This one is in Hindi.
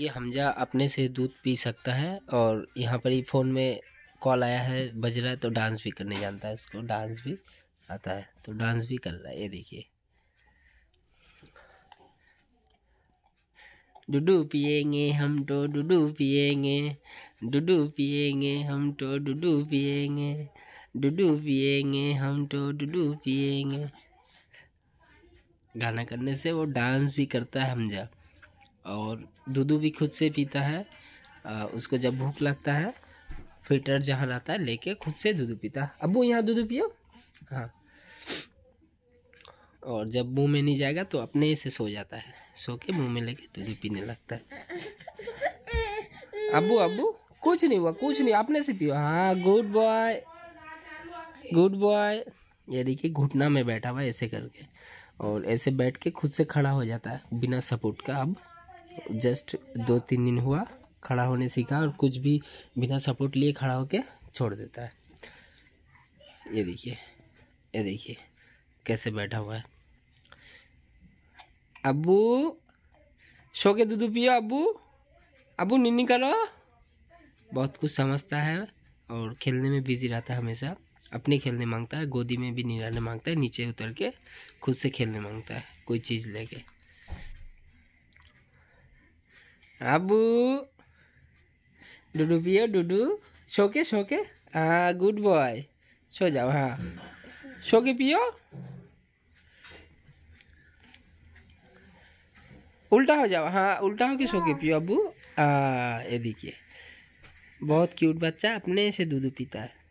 ये हमजा अपने से दूध पी सकता है और यहाँ पर ही फ़ोन में कॉल आया है बज रहा है तो डांस भी करने जानता है इसको डांस भी आता है तो डांस भी कर रहा है ये देखिए डुडू पिएंगे हम तो डुडू पिएंगे डुडू पिएंगे हम तो डुडू पिएंगे डुडू पिएंगे हम तो डुडू पिएंगे गाना करने से वो डांस भी करता है हमजा और दूध भी खुद से पीता है आ, उसको जब भूख लगता है फिल्टर जहाँ रहता है लेके खुद से दूध पीता है अबू यहाँ दूध पियो हाँ और जब मुँह में नहीं जाएगा तो अपने से सो जाता है सो के मुँह में लेके दूध पीने लगता है अबू अबू कुछ नहीं हुआ कुछ नहीं अपने से पियो हाँ गुड बॉय गुड बॉय ये देखिए घुटना में बैठा हुआ ऐसे करके और ऐसे बैठ के खुद से खड़ा हो जाता है बिना सपोर्ट का अब जस्ट दो तीन दिन हुआ खड़ा होने सीखा और कुछ भी बिना सपोर्ट लिए खड़ा होके छोड़ देता है ये देखिए ये देखिए कैसे बैठा हुआ है अबू शो के दूध पियो अबू अबू निन्नी करो बहुत कुछ समझता है और खेलने में बिजी रहता है हमेशा अपने खेलने मांगता है गोदी में भी निराने मांगता है नीचे उतर के खुद से खेलने मांगता है कोई चीज़ लेके अबू डूडू पियो डूडू सो के सो के हाँ गुड बॉय सो जाओ हाँ सो के पियो उल्टा हो जाओ हाँ उल्टा हो के सो के पियो अबू ये देखिए बहुत क्यूट बच्चा अपने से दूध पीता है